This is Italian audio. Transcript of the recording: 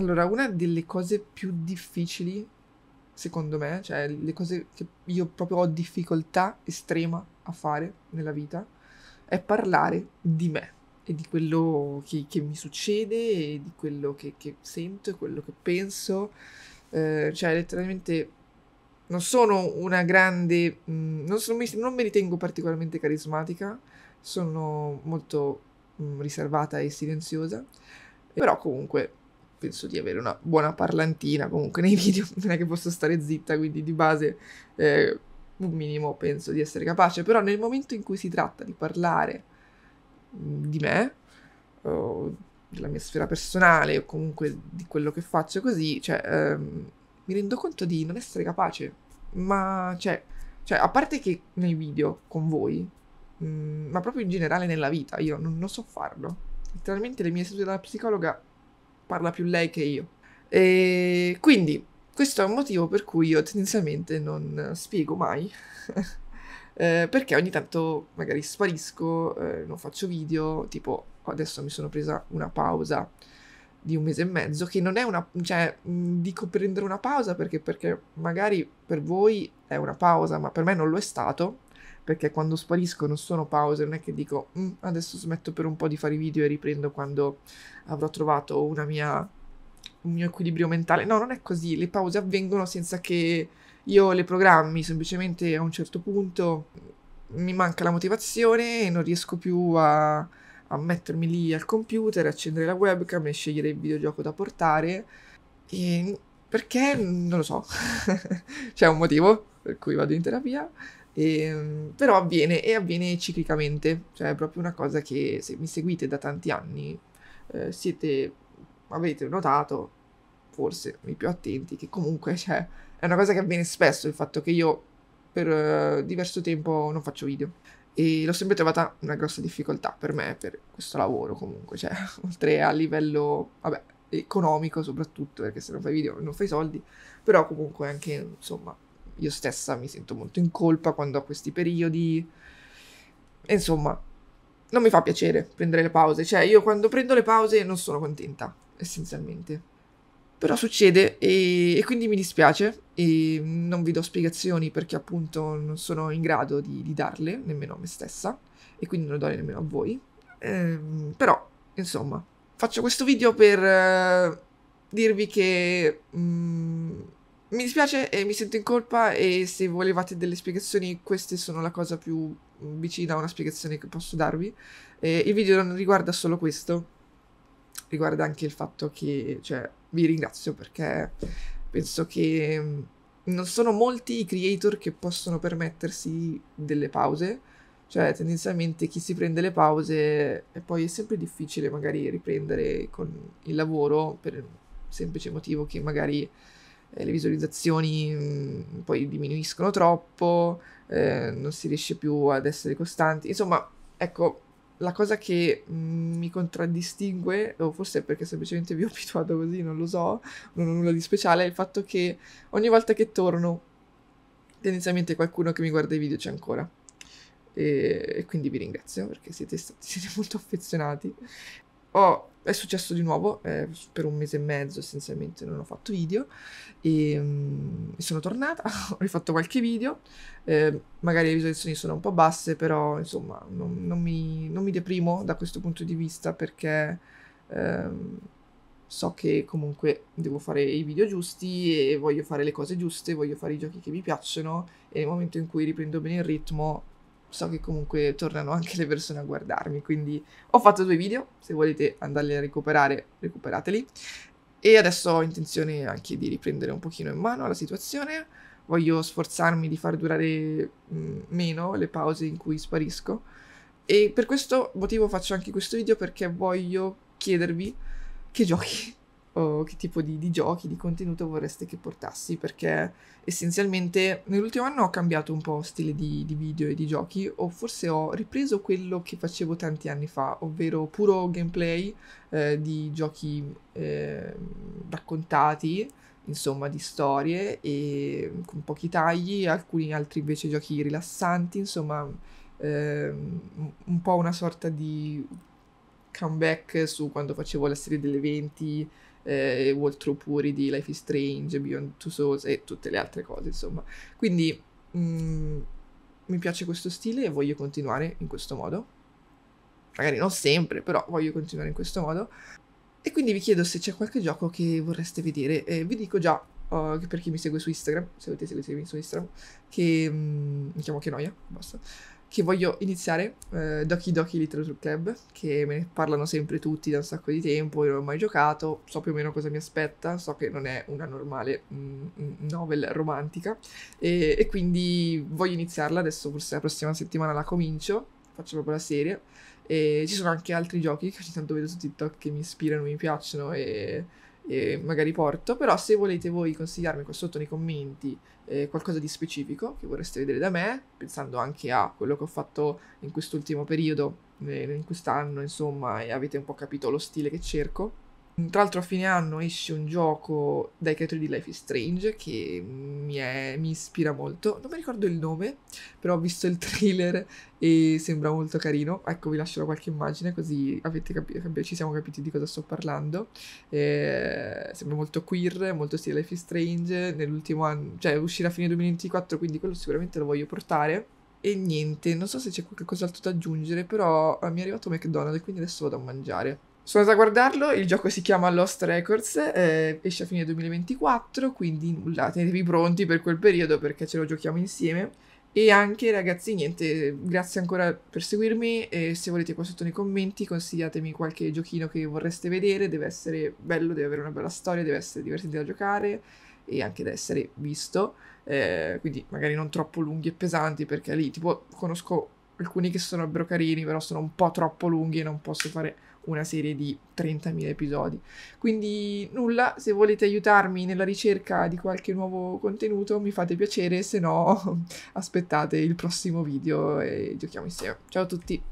Allora, una delle cose più difficili, secondo me, cioè le cose che io proprio ho difficoltà estrema a fare nella vita, è parlare di me e di quello che, che mi succede e di quello che, che sento e quello che penso. Eh, cioè, letteralmente non sono una grande. Mh, mm, non, sono, non, mi, ritengo particolarmente carismatica, sono molto mh, mm, riservata e silenziosa. Però comunque penso di avere una buona parlantina comunque nei video, non è che posso stare zitta, quindi di base eh, un minimo penso di essere capace, però nel momento in cui si tratta di parlare mm, di me, o della mia sfera personale, o comunque di quello che faccio così, cioè, ehm, mi rendo conto di non essere capace, ma cioè, cioè a parte che nei video con voi, mh, mm, ma proprio in generale nella vita, io non, non so farlo. Letteralmente le mie sedute dalla psicologa parla più lei che io. E quindi questo è un motivo per cui io tendenzialmente non spiego mai. eh, perché ogni tanto magari sparisco, eh, non faccio video, tipo adesso mi sono presa una pausa di un mese e mezzo, che non è una... cioè, dico prendere una pausa perché, perché magari per voi è una pausa, ma per me non lo è stato, perché quando spariscono sono pause, non è che dico mm, adesso smetto per un po' di fare i video e riprendo quando avrò trovato una mia, un mio equilibrio mentale. No, non è così, le pause avvengono senza che io le programmi, semplicemente a un certo punto mi manca la motivazione e non riesco più a, a mettermi lì al computer, accendere la webcam e scegliere il videogioco da portare. E perché non lo so, c'è un motivo per cui vado in terapia e, ehm, però avviene e avviene ciclicamente, cioè è proprio una cosa che se mi seguite da tanti anni eh, siete, avete notato, forse i più attenti, che comunque cioè, è una cosa che avviene spesso il fatto che io per eh, diverso tempo non faccio video e l'ho sempre trovata una grossa difficoltà per me, per questo lavoro comunque, cioè oltre a livello, vabbè, economico soprattutto, perché se non fai video non fai soldi, però comunque anche, insomma, io stessa mi sento molto in colpa quando ho questi periodi. E insomma, non mi fa piacere prendere le pause, cioè io quando prendo le pause non sono contenta, essenzialmente. Però succede e, e quindi mi dispiace e non vi do spiegazioni perché appunto non sono in grado di, di darle, nemmeno a me stessa, e quindi non le do nemmeno a voi. Ehm, però, insomma, faccio questo video per uh, dirvi che... Um, mi dispiace e mi sento in colpa e se volevate delle spiegazioni queste sono la cosa più vicina a una spiegazione che posso darvi. Eh, il video non riguarda solo questo, riguarda anche il fatto che, cioè, vi ringrazio perché penso che mm, non sono molti i creator che possono permettersi delle pause, cioè tendenzialmente chi si prende le pause e poi è sempre difficile magari riprendere con il lavoro per il semplice motivo che magari eh, le visualizzazioni mm, poi diminuiscono troppo, eh, non si riesce più ad essere costanti. Insomma, ecco, la cosa che mm, mi contraddistingue, o forse è perché semplicemente vi ho abituato così, non lo so, non ho nulla di speciale, è il fatto che ogni volta che torno, tendenzialmente qualcuno che mi guarda i video c'è ancora. E, e quindi vi ringrazio perché siete stati siete molto affezionati. Ho è successo di nuovo eh, per un mese e mezzo essenzialmente non ho fatto video e um, sono tornata ho rifatto qualche video eh, magari le visualizzazioni sono un po' basse però insomma non, non, mi, non mi, deprimo da questo punto di vista perché ehm, so che comunque devo fare i video giusti e voglio fare le cose giuste voglio fare i giochi che mi piacciono e nel momento in cui riprendo bene il ritmo so che comunque tornano anche le persone a guardarmi, quindi ho fatto due video, se volete andarli a recuperare, recuperateli. E adesso ho intenzione anche di riprendere un pochino in mano la situazione, voglio sforzarmi di far durare mm, meno le pause in cui sparisco e per questo motivo faccio anche questo video perché voglio chiedervi che giochi o che tipo di, di, giochi, di contenuto vorreste che portassi, perché essenzialmente nell'ultimo anno ho cambiato un po' stile di, di, video e di giochi, o forse ho ripreso quello che facevo tanti anni fa, ovvero puro gameplay eh, di giochi eh, raccontati, insomma di storie e con pochi tagli, alcuni altri invece giochi rilassanti, insomma ehm, un po' una sorta di comeback su quando facevo la serie delle 20 eh, Waltro Puri di Life is Strange, Beyond Two Souls e tutte le altre cose, insomma. Quindi mh, mm, mi piace questo stile e voglio continuare in questo modo. Magari non sempre, però voglio continuare in questo modo. E quindi vi chiedo se c'è qualche gioco che vorreste vedere. Eh, vi dico già, uh, per chi mi segue su Instagram, se volete seguirmi su Instagram, che mh, mm, mi chiamo Che Noia, basta che voglio iniziare eh, Doki Doki Literature Club, che me ne parlano sempre tutti da un sacco di tempo, io non ho mai giocato, so più o meno cosa mi aspetta, so che non è una normale mh, mm, mm, novel romantica e, e quindi voglio iniziarla, adesso forse la prossima settimana la comincio, faccio proprio la serie e ci sono anche altri giochi che ogni tanto vedo su TikTok che mi ispirano, mi piacciono e e magari porto, però se volete voi consigliarmi qua sotto nei commenti eh, qualcosa di specifico che vorreste vedere da me, pensando anche a quello che ho fatto in quest'ultimo periodo, eh, in quest'anno, insomma, e avete un po' capito lo stile che cerco, tra l'altro a fine anno esce un gioco dai creatori di Life is Strange che mi, è, mi, ispira molto, non mi ricordo il nome, però ho visto il trailer e sembra molto carino, ecco vi lascerò qualche immagine così avete capi- ci siamo capiti di cosa sto parlando, eh, sembra molto queer, molto stile Life is Strange, nell'ultimo anno, cioè uscirà a fine 2024 quindi quello sicuramente lo voglio portare. E niente, non so se c'è qualcos'altro da aggiungere, però ah, mi è arrivato McDonald's quindi adesso vado a mangiare. Sono andato a guardarlo, il gioco si chiama Lost Records, eh, esce a fine 2024, quindi nulla, tenetevi pronti per quel periodo perché ce lo giochiamo insieme. E anche ragazzi, niente, grazie ancora per seguirmi e se volete qua sotto nei commenti consigliatemi qualche giochino che vorreste vedere, deve essere bello, deve avere una bella storia, deve essere divertente da giocare e anche da essere visto, eh, quindi magari non troppo lunghi e pesanti perché lì tipo conosco alcuni che sono davvero carini, però sono un po' troppo lunghi e non posso fare una serie di 30.000 episodi. Quindi nulla, se volete aiutarmi nella ricerca di qualche nuovo contenuto mi fate piacere, se no aspettate il prossimo video e giochiamo insieme. Ciao a tutti!